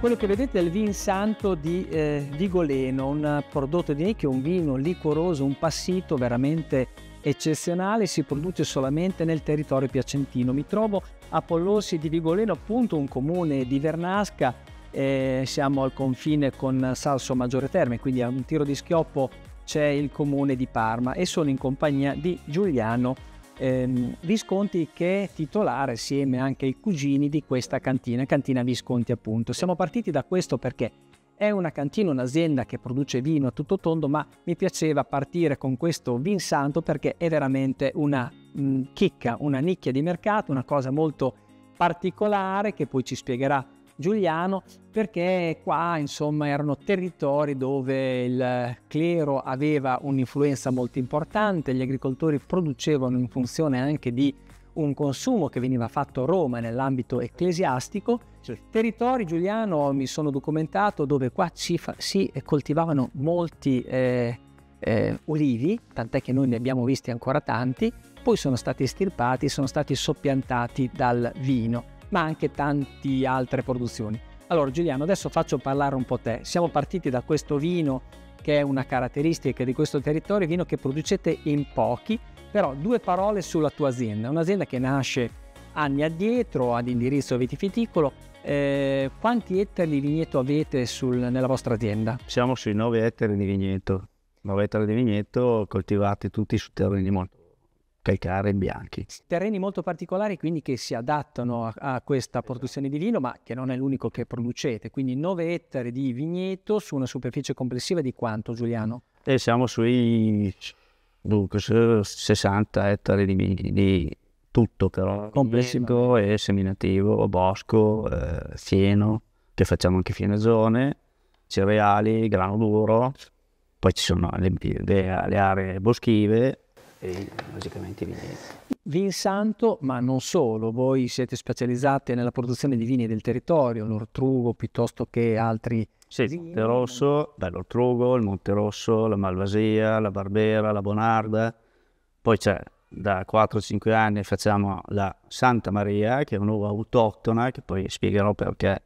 Quello che vedete è il vin santo di eh, Vigoleno, un prodotto di Nicchio, un vino liquoroso, un passito veramente eccezionale, si produce solamente nel territorio piacentino. Mi trovo a Pollossi di Vigoleno, appunto un comune di Vernasca, eh, siamo al confine con Salso Maggiore Terme, quindi a un tiro di schioppo c'è il comune di Parma e sono in compagnia di Giuliano ehm, Visconti che è titolare assieme anche ai cugini di questa cantina, Cantina Visconti appunto. Siamo partiti da questo perché è una cantina, un'azienda che produce vino a tutto tondo, ma mi piaceva partire con questo vin santo perché è veramente una mh, mm, chicca, una nicchia di mercato, una cosa molto particolare che poi ci spiegherà Giuliano perché qua insomma erano territori dove il clero aveva un'influenza molto importante, gli agricoltori producevano in funzione anche di un consumo che veniva fatto a Roma nell'ambito ecclesiastico, territori, Giuliano, mi sono documentato, dove qua si, fa, si coltivavano molti eh, eh, olivi, tant'è che noi ne abbiamo visti ancora tanti, poi sono stati estirpati, sono stati soppiantati dal vino ma anche tante altre produzioni. Allora Giuliano, adesso faccio parlare un po' te. Siamo partiti da questo vino che è una caratteristica di questo territorio, vino che producete in pochi, però due parole sulla tua azienda, un'azienda che nasce anni addietro ad indirizzo vitiviticolo. Eh, quanti ettari di vigneto avete sul, nella vostra azienda? Siamo sui 9 ettari di vigneto, 9 ettari di vigneto coltivati tutti su terreni molto calcare bianchi. Terreni molto particolari quindi che si adattano a, a, questa produzione di vino, ma che non è l'unico che producete, quindi 9 ettari di vigneto su una superficie complessiva di quanto Giuliano? E siamo sui dunque, 60 ettari di, di tutto però, complessivo e seminativo, bosco, eh, fieno, che facciamo anche fienezone, cereali, grano duro, poi ci sono le, le, le aree boschive e logicamente i vigneti. Vinsanto, ma non solo, voi siete specializzati nella produzione di vini del territorio, l'ortrugo piuttosto che altri sì, il Monte Rosso, beh, l'Ortrugo, il Monte Rosso, la Malvasia, la Barbera, la Bonarda. Poi c'è, da 4-5 anni facciamo la Santa Maria, che è un'uva autoctona, che poi spiegherò perché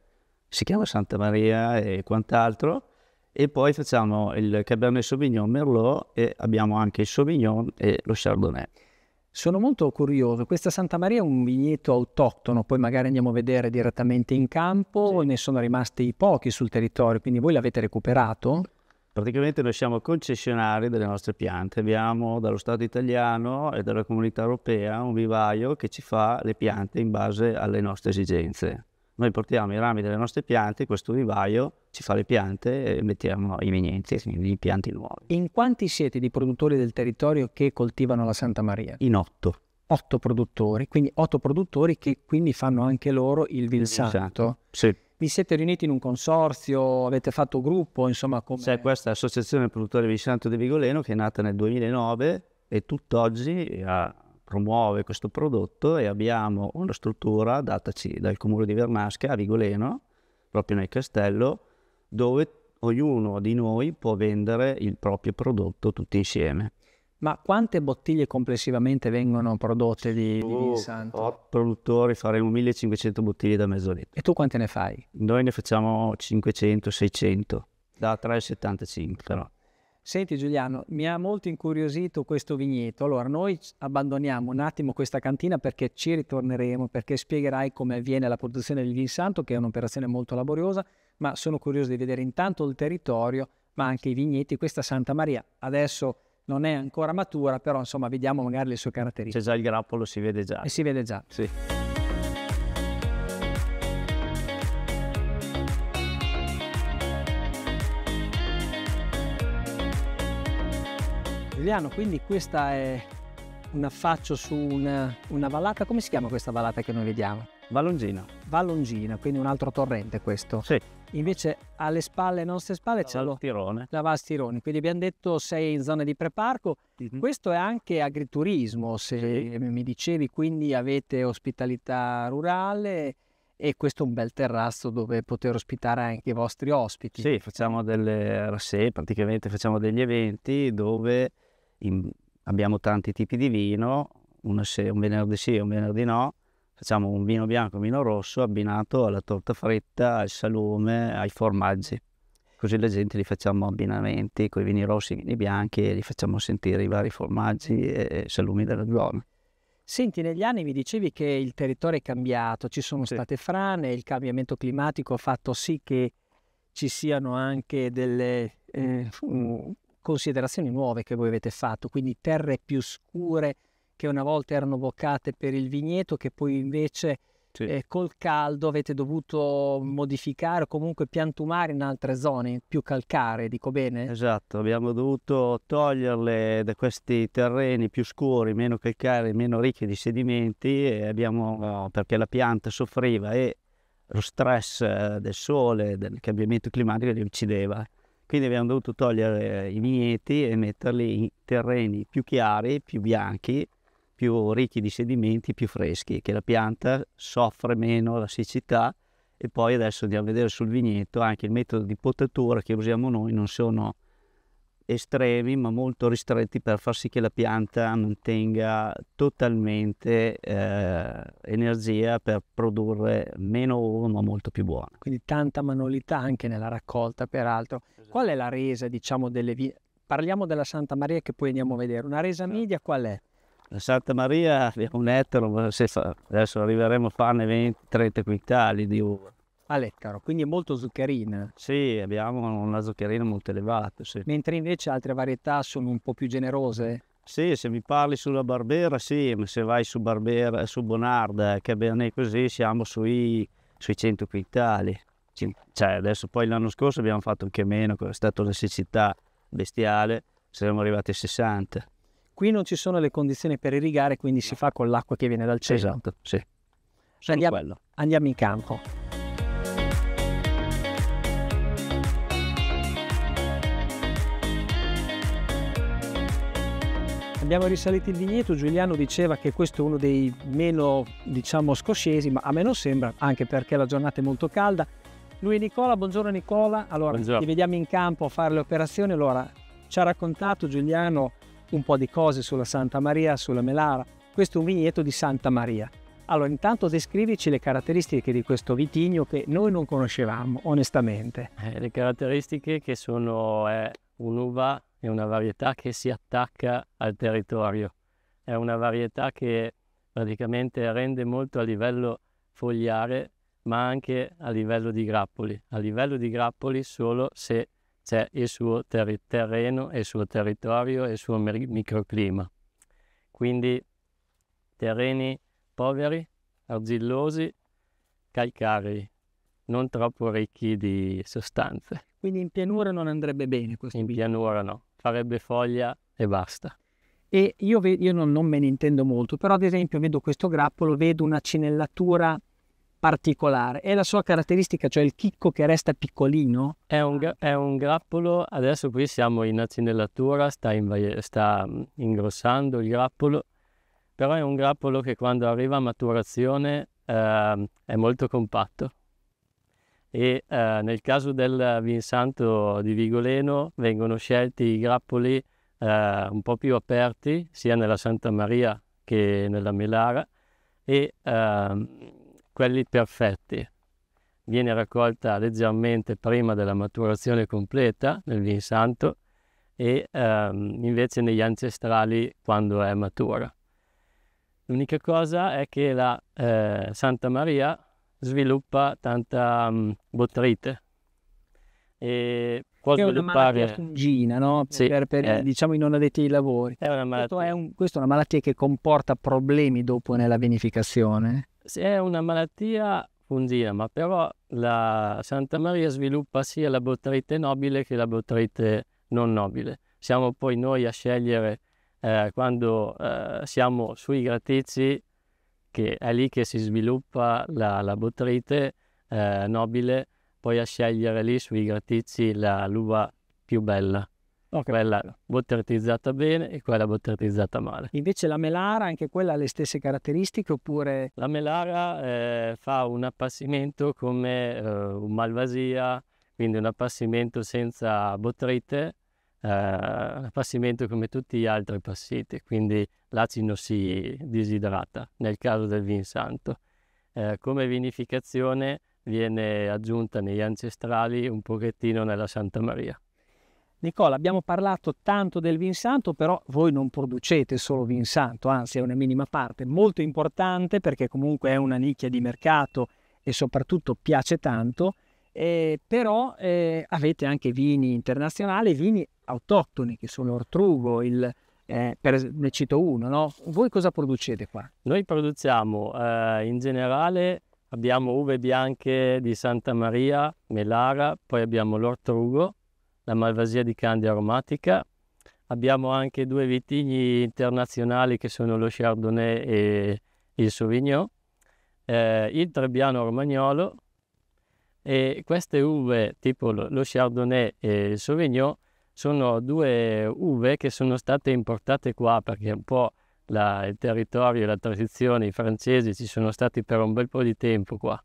si chiama Santa Maria e quant'altro e poi facciamo il Cabernet Sauvignon Merlot e abbiamo anche il Sauvignon e lo Chardonnay. Sono molto curioso, questa Santa Maria è un vigneto autoctono, poi magari andiamo a vedere direttamente in campo, sì. ne sono rimasti pochi sul territorio, quindi voi l'avete recuperato? Praticamente noi siamo concessionari delle nostre piante, abbiamo dallo Stato italiano e dalla comunità europea un vivaio che ci fa le piante in base alle nostre esigenze. Noi portiamo i rami delle nostre piante, questo vivaio ci fa le piante e mettiamo i vigneti, quindi i pianti nuovi. In quanti siete di produttori del territorio che coltivano la Santa Maria? In otto. Otto produttori, quindi otto produttori che quindi fanno anche loro il Vilsanto. Esatto, sì. Vi siete riuniti in un consorzio, avete fatto gruppo, insomma... Com'è? C'è questa associazione produttori Vilsanto di Vigoleno che è nata nel 2009 e tutt'oggi ha promuove questo prodotto e abbiamo una struttura dataci dal comune di Vernasca a Vigoleno, proprio nel castello, dove ognuno di noi può vendere il proprio prodotto tutti insieme. Ma quante bottiglie complessivamente vengono prodotte di, di vino oh, santo? produttori faremo 1500 bottiglie da mezz'oretta. E tu quante ne fai? Noi ne facciamo 500-600, da 3,75 però. Senti Giuliano, mi ha molto incuriosito questo vigneto. Allora, noi abbandoniamo un attimo questa cantina perché ci ritorneremo, perché spiegherai come avviene la produzione del vinsanto, che è un'operazione molto laboriosa, ma sono curioso di vedere intanto il territorio, ma anche i vigneti, questa Santa Maria. Adesso non è ancora matura, però insomma vediamo magari le sue caratteristiche. C'è già il grappolo, si vede già. E si vede già. Sì. siciliano, quindi questa è un affaccio su una, una vallata, come si chiama questa vallata che noi vediamo? Vallongina. Vallongina, quindi un altro torrente questo. Sì. Invece alle spalle, alle nostre spalle, c'è la Vastirone. La Vastirone, quindi abbiamo detto sei in zona di preparco. Mm-hmm. Questo è anche agriturismo, se sì. mi dicevi, quindi avete ospitalità rurale e questo è un bel terrazzo dove poter ospitare anche i vostri ospiti. Sì, facciamo delle rassegna, praticamente facciamo degli eventi dove in, abbiamo tanti tipi di vino, se, un venerdì sì e un venerdì no, facciamo un vino bianco e un vino rosso abbinato alla torta fritta, al salume, ai formaggi. Così la gente li facciamo abbinamenti con i vini rossi e i vini bianchi e li facciamo sentire i vari formaggi e salumi della zona. Senti, negli anni mi dicevi che il territorio è cambiato, ci sono sì. state frane, il cambiamento climatico ha fatto sì che ci siano anche delle eh, considerazioni nuove che voi avete fatto, quindi terre più scure che una volta erano boccate per il vigneto, che poi invece sì. eh, col caldo avete dovuto modificare o comunque piantumare in altre zone più calcare, dico bene? Esatto, abbiamo dovuto toglierle da questi terreni più scuri, meno calcari, meno ricchi di sedimenti, abbiamo, perché la pianta soffriva e lo stress eh, del sole, del cambiamento climatico li uccideva quindi abbiamo dovuto togliere eh, i vigneti e metterli in terreni più chiari, più bianchi, più ricchi di sedimenti, più freschi, che la pianta soffre meno la siccità e poi adesso andiamo a vedere sul vigneto anche il metodo di potatura che usiamo noi non sono estremi ma molto ristretti per far sì che la pianta mantenga totalmente eh, energia per produrre meno uva ma molto più buona. Quindi tanta manualità anche nella raccolta peraltro. Esatto. Qual è la resa diciamo delle vie? Parliamo della Santa Maria che poi andiamo a vedere. Una resa certo. media qual è? La Santa Maria è un ettaro, adesso arriveremo a farne 20-30 quintali di uva a lettaro, quindi molto zuccherina. Sì, abbiamo una zuccherina molto elevata. Sì. Mentre invece altre varietà sono un po' più generose? Sì, se mi parli sulla Barbera, sì, ma se vai su Barbera, su Bonarda, che Cabernet così, siamo sui, sui 100 quintali. Cioè, adesso poi l'anno scorso abbiamo fatto anche meno, è stata una siccità bestiale, saremmo arrivati a 60. Qui non ci sono le condizioni per irrigare, quindi si fa con l'acqua che viene dal cielo. Esatto, sì. Andiamo, andiamo in campo. Abbiamo risalito il vigneto, Giuliano diceva che questo è uno dei meno, diciamo, scoscesi, ma a me non sembra, anche perché la giornata è molto calda. Lui è Nicola, buongiorno Nicola, allora buongiorno. ti vediamo in campo a fare le operazioni, allora ci ha raccontato Giuliano un po' di cose sulla Santa Maria, sulla Melara, questo è un vigneto di Santa Maria. Allora intanto descrivici le caratteristiche di questo vitigno che noi non conoscevamo onestamente. Eh, le caratteristiche che sono eh, un'uva è una varietà che si attacca al territorio, è una varietà che praticamente rende molto a livello fogliare ma anche a livello di grappoli, a livello di grappoli solo se c'è il suo ter- terreno, il suo territorio e il suo mer- microclima. Quindi terreni poveri, argillosi, calcarei, non troppo ricchi di sostanze. Quindi in pianura non andrebbe bene questo In video. pianura no, farebbe foglia e basta. E io, ve- io non, non, me ne intendo molto, però ad esempio vedo questo grappolo, vedo una cinellatura particolare. È la sua caratteristica, cioè il chicco che resta piccolino. È un, gra- è un grappolo, adesso qui siamo in cinellatura, sta, inva- sta mm, ingrossando il grappolo, però è un grappolo che quando arriva a maturazione eh, è molto compatto e eh, nel caso del Vinsanto di Vigoleno vengono scelti i grappoli eh, un po' più aperti sia nella Santa Maria che nella Melara e eh, quelli perfetti. Viene raccolta leggermente prima della maturazione completa nel Vinsanto e ehm, invece negli ancestrali quando è matura. L'unica cosa è che la eh, Santa Maria sviluppa tanta um, bottrite. E può che sviluppare... è una fungina, no? Sì, per, per eh. diciamo, i non addetti ai lavori. È una malattia. È un, questa è una malattia che comporta problemi dopo nella vinificazione? Sì, è una malattia fungina, ma però la Santa Maria sviluppa sia la bottrite nobile che la bottrite non nobile. Siamo poi noi a scegliere eh, quando eh, siamo sui gratizi che è lì che si sviluppa la, la bottrite eh, nobile, poi a scegliere lì sui gratizi la, l'uva più bella. Okay. Quella bottertizzata bene e quella bottertizzata male. Invece la melara, anche quella ha le stesse caratteristiche oppure? La melara eh, fa un appassimento come eh, un malvasia, quindi un appassimento senza botrite, eh, passimento come tutti gli altri passiti, quindi l'acino si disidrata nel caso del vin santo. Eh, come vinificazione viene aggiunta negli ancestrali un pochettino nella Santa Maria. Nicola, abbiamo parlato tanto del vin santo, però voi non producete solo vin santo, anzi è una minima parte, molto importante perché comunque è una nicchia di mercato e soprattutto piace tanto, eh, però eh, avete anche vini internazionali, vini autoctoni che sono l'ortrugo, il, eh, per, ne cito uno, no? voi cosa producete qua? Noi produciamo eh, in generale, abbiamo uve bianche di Santa Maria, Melara, poi abbiamo l'ortrugo, la malvasia di Candia aromatica, abbiamo anche due vitigni internazionali che sono lo Chardonnay e il Sauvignon, eh, il Trebbiano Romagnolo e queste uve tipo lo Chardonnay e il Sauvignon sono due uve che sono state importate qua perché un po' la, il territorio e la tradizione, i francesi ci sono stati per un bel po' di tempo qua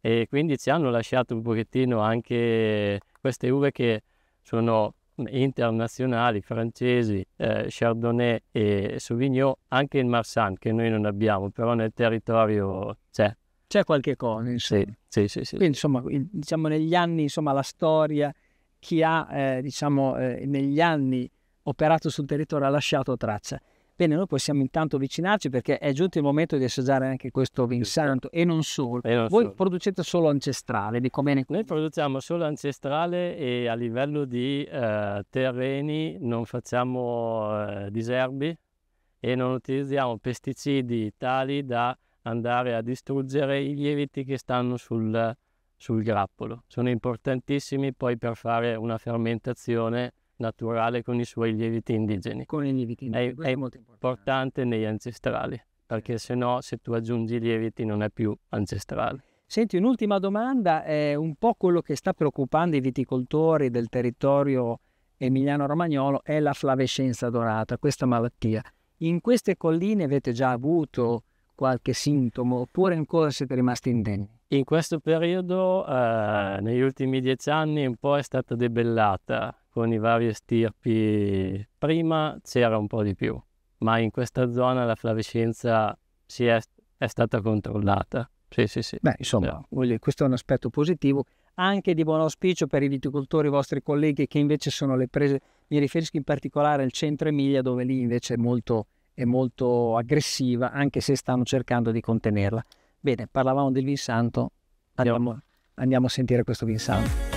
e quindi ci hanno lasciato un pochettino anche queste uve che sono internazionali, francesi, eh, Chardonnay e Sauvignon, anche il Marsan che noi non abbiamo, però nel territorio c'è. C'è qualche cosa, insomma. Sì, sì, sì, sì. Quindi, insomma, diciamo negli anni, insomma, la storia chi ha, eh, diciamo, eh, negli anni operato sul territorio ha lasciato traccia. Bene, noi possiamo intanto avvicinarci perché è giunto il momento di assaggiare anche questo vin e non solo. E non Voi solo. producete solo ancestrale, dico bene? Noi produciamo solo ancestrale e a livello di eh, terreni non facciamo eh, diserbi e non utilizziamo pesticidi tali da andare a distruggere i lieviti che stanno sul, sul grappolo. Sono importantissimi poi per fare una fermentazione naturale con i suoi lieviti indigeni. Con i lieviti indigeni. È, è molto importante. importante negli ancestrali, perché certo. se no se tu aggiungi i lieviti non è più ancestrale. Senti, un'ultima domanda è un po' quello che sta preoccupando i viticoltori del territorio emiliano-romagnolo è la flavescenza dorata, questa malattia. In queste colline avete già avuto qualche sintomo oppure ancora siete rimasti indenni? in questo periodo, eh, negli ultimi dieci anni, un po' è stata debellata con i vari stirpi. Prima c'era un po' di più, ma in questa zona la flavescenza si è, è stata controllata. Sì, sì, sì. Beh, insomma, voglio, questo è un aspetto positivo anche di buon auspicio per i viticoltori, i vostri colleghi che invece sono le prese, mi riferisco in particolare al centro Emilia dove lì invece è molto, è molto aggressiva anche se stanno cercando di contenerla. Bene, parlavamo del Vinsanto, andiamo, andiamo a sentire questo Vinsanto.